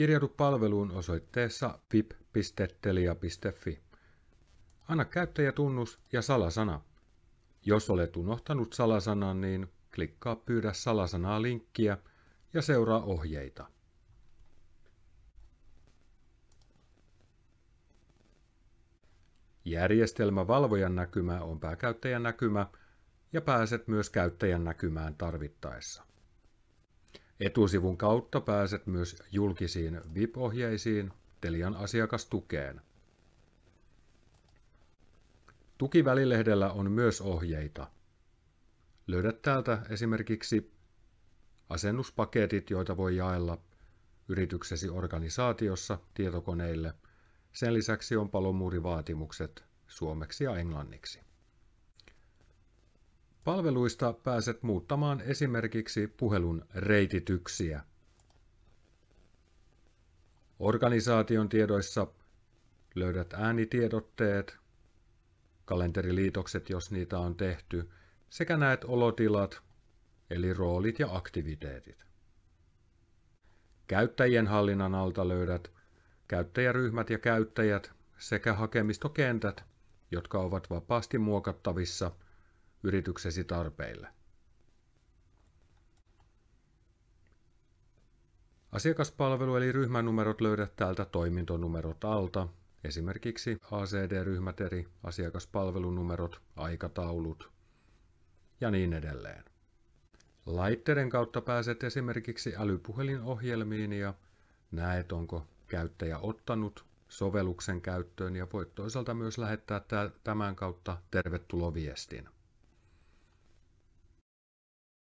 Kirjaudu palveluun osoitteessa vip.telia.fi. Anna käyttäjätunnus ja salasana. Jos olet unohtanut salasanan, niin klikkaa Pyydä salasanaa linkkiä ja seuraa ohjeita. Järjestelmävalvojan näkymä on pääkäyttäjän näkymä ja pääset myös käyttäjän näkymään tarvittaessa. Etusivun kautta pääset myös julkisiin VIP-ohjeisiin Telian asiakastukeen. Tukivälilehdellä on myös ohjeita. Löydät täältä esimerkiksi asennuspaketit, joita voi jaella yrityksesi organisaatiossa tietokoneille. Sen lisäksi on palomuurivaatimukset suomeksi ja englanniksi. Palveluista pääset muuttamaan esimerkiksi puhelun reitityksiä. Organisaation tiedoissa löydät äänitiedotteet, kalenteriliitokset, jos niitä on tehty, sekä näet olotilat, eli roolit ja aktiviteetit. Käyttäjien hallinnan alta löydät käyttäjäryhmät ja käyttäjät sekä hakemistokentät, jotka ovat vapaasti muokattavissa – yrityksesi tarpeille. Asiakaspalvelu eli ryhmänumerot löydät täältä toimintonumerot alta, esimerkiksi ACD-ryhmät eri asiakaspalvelunumerot, aikataulut ja niin edelleen. Laitteiden kautta pääset esimerkiksi älypuhelinohjelmiin ja näet, onko käyttäjä ottanut sovelluksen käyttöön ja voit toisaalta myös lähettää tämän kautta tervetuloviestin.